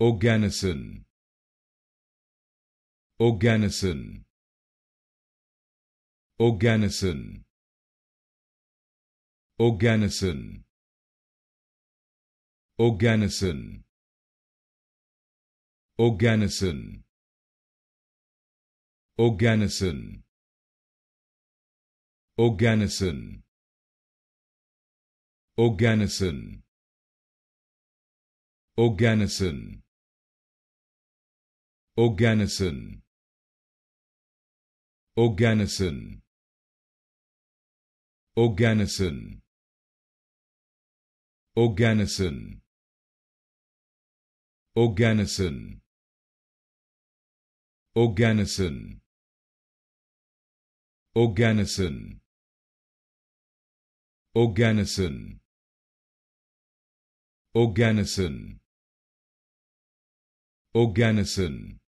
Organison Organison Organison Organison Organison Organison Organison Organison Organison Organison Organison. Organison. Organison. Organison. Organison. Organison. Organison. Organison. Organison. Organison.